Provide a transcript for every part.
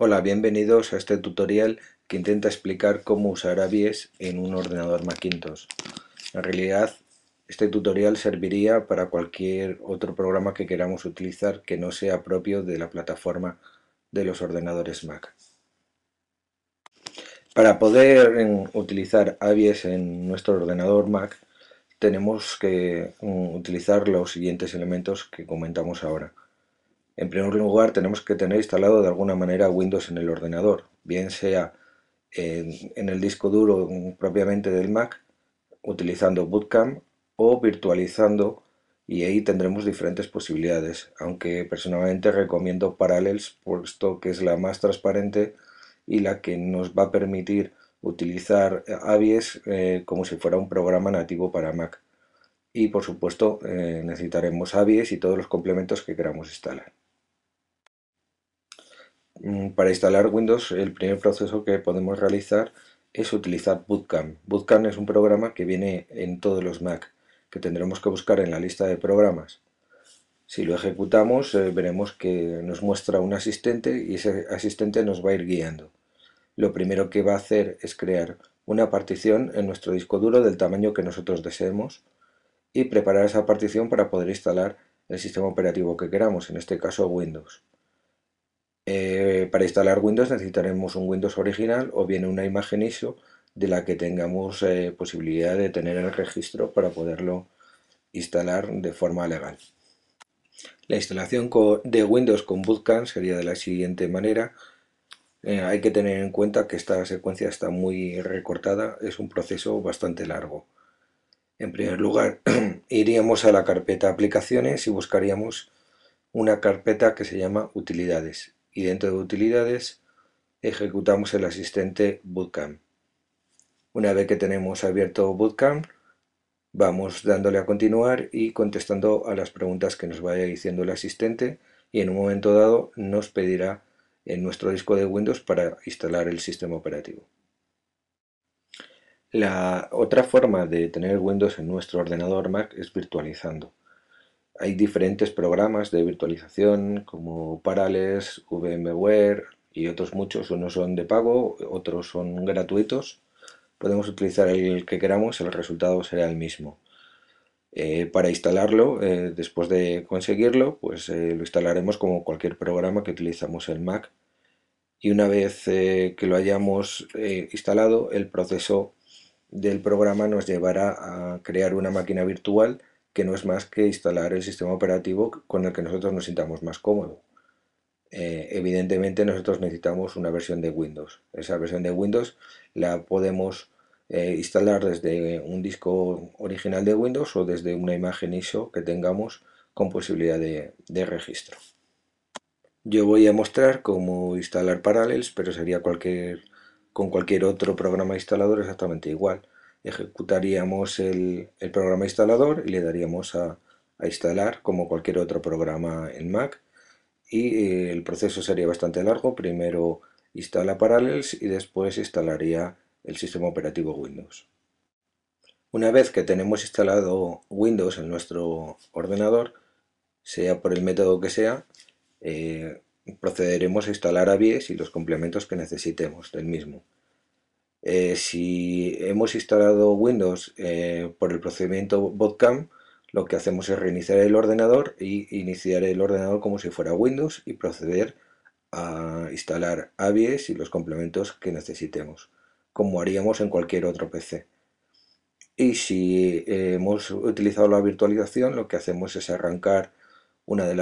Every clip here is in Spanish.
Hola, bienvenidos a este tutorial que intenta explicar cómo usar AVIES en un ordenador Macintosh. En realidad, este tutorial serviría para cualquier otro programa que queramos utilizar que no sea propio de la plataforma de los ordenadores Mac. Para poder em, utilizar AVIES en nuestro ordenador Mac, tenemos que em, utilizar los siguientes elementos que comentamos ahora. En primer lugar, tenemos que tener instalado de alguna manera Windows en el ordenador, bien sea en, el disco duro propiamente del Mac, utilizando Bootcamp o virtualizando y ahí tendremos diferentes posibilidades, aunque personalmente recomiendo Parallels puesto que es la más transparente y la que nos va a permitir utilizar AVIES eh, como si fuera un programa nativo para Mac. Y por supuesto eh, necesitaremos AVIES y todos los complementos que queramos instalar. Mm, para instalar Windows, el primer proceso que podemos realizar es utilizar Bootcamp. Bootcamp es un programa que viene en todos los Mac, que tendremos que buscar en la lista de programas. Si lo ejecutamos, eh, veremos que nos muestra un asistente y ese asistente nos va a ir guiando. Lo primero que va a hacer es crear una partición en nuestro disco duro del tamaño que nosotros deseemos y preparar esa partición para poder instalar el sistema operativo que queramos, en este caso Windows. Eh, para instalar Windows necesitaremos un Windows original o bien una imagen ISO de la que tengamos eh, posibilidad de tener el registro para poderlo instalar de forma legal. La instalación de Windows con Bootcamp sería de la siguiente manera. Eh, hay que tener en cuenta que esta secuencia está muy recortada, es un proceso bastante largo. En primer lugar, iríamos a la carpeta aplicaciones y buscaríamos una carpeta que se llama utilidades y dentro de utilidades ejecutamos el asistente Bootcamp. Una vez que tenemos abierto Bootcamp, vamos dándole a continuar y contestando a las preguntas que nos vaya diciendo el asistente y en un momento dado nos pedirá en nuestro disco de Windows para instalar el sistema operativo. La otra forma de tener Windows en nuestro ordenador Mac es virtualizando hay diferentes programas de virtualización como Parallels, VMware y otros muchos. Unos son de pago, otros son gratuitos. Podemos utilizar el que queramos, el resultado será el mismo. Eh, para instalarlo, eh, después de conseguirlo, pues eh, lo instalaremos como cualquier programa que utilizamos en Mac. Y una vez que lo hayamos instalado, el proceso del programa nos llevará a crear una máquina virtual que no es más que instalar el sistema operativo con el que nosotros nos sintamos más cómodos. Eh, evidentemente nosotros necesitamos una versión de Windows. Esa versión de Windows la podemos eh, instalar desde un disco original de Windows o desde una imagen ISO que tengamos con posibilidad de, registro. Yo voy a mostrar cómo instalar Parallels, pero sería con cualquier otro programa instalador exactamente igual ejecutaríamos el, programa instalador y le daríamos a, instalar como cualquier otro programa en Mac y eh, el proceso sería bastante largo, primero instala Parallels y después instalaría el sistema operativo Windows. Una vez que tenemos instalado Windows en nuestro ordenador, sea por el método que sea, eh, procederemos a instalar AVIES y los complementos que necesitemos del mismo. Eh, si hemos instalado Windows eh, por el procedimiento Botcam, lo que hacemos es reiniciar el ordenador y iniciar el ordenador como si fuera Windows y proceder a instalar AVIES y los complementos que necesitemos, como haríamos en cualquier otro PC. Y si eh, hemos utilizado la virtualización, lo que hacemos es arrancar una de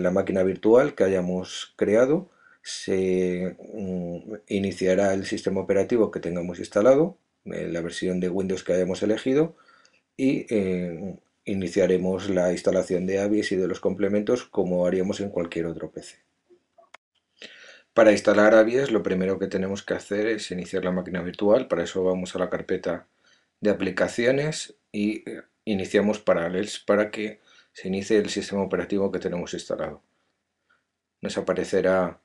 la máquina virtual que hayamos creado se mm, iniciará el sistema operativo que tengamos instalado, eh, la versión de Windows que hayamos elegido y eh, iniciaremos la instalación de AVIS y de los complementos como haríamos en cualquier otro PC. Para instalar AVIS lo primero que tenemos que hacer es iniciar la máquina virtual, para eso vamos a la carpeta de aplicaciones y eh, iniciamos Parallels para que se inicie el sistema operativo que tenemos instalado. Nos aparecerá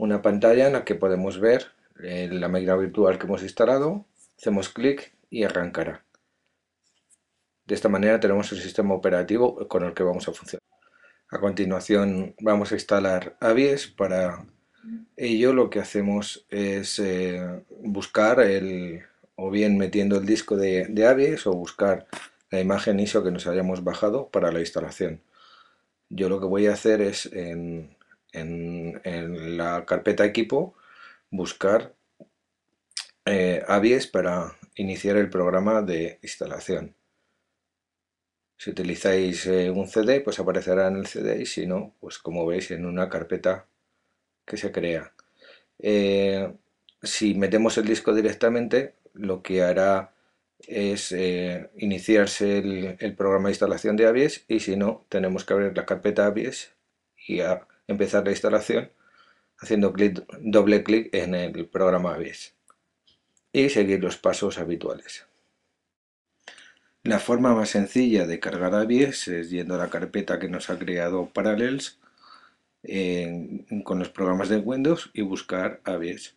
una pantalla en la que podemos ver eh, la máquina virtual que hemos instalado, hacemos clic y arrancará. De esta manera tenemos el sistema operativo con el que vamos a funcionar. A continuación vamos a instalar AVIES, para ello lo que hacemos es eh, buscar el, o bien metiendo el disco de, de AVIES o buscar la imagen ISO que nos hayamos bajado para la instalación. Yo lo que voy a hacer es en en, la carpeta equipo, buscar eh, AVIES para iniciar el programa de instalación. Si utilizáis eh, un CD, pues aparecerá en el CD y si no, pues como veis en una carpeta que se crea. Eh, si metemos el disco directamente, lo que hará es eh, iniciarse el, programa de instalación de AVIES y si no, tenemos que abrir la carpeta AVIES y a, empezar la instalación haciendo doble clic en el programa BIS y seguir los pasos habituales. La forma más sencilla de cargar aves es yendo a la carpeta que nos ha creado Parallels con los programas de Windows y buscar aves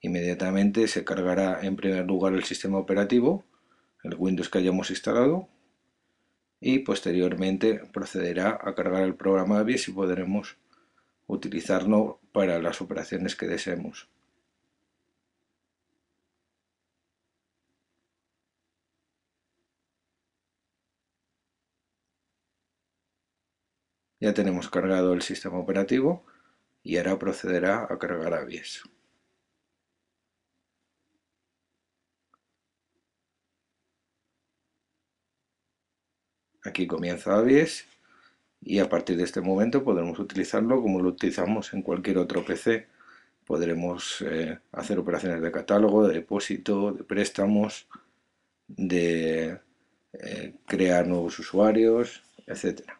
Inmediatamente se cargará en primer lugar el sistema operativo, el Windows que hayamos instalado, y posteriormente procederá a cargar el programa AVES y podremos utilizarlo para las operaciones que deseemos. Ya tenemos cargado el sistema operativo y ahora procederá a cargar AVIES. Aquí comienza AVIES y a partir de este momento podremos utilizarlo como lo utilizamos en cualquier otro PC. Podremos eh, hacer operaciones de catálogo, de depósito, de préstamos, de eh, crear nuevos usuarios, etcétera.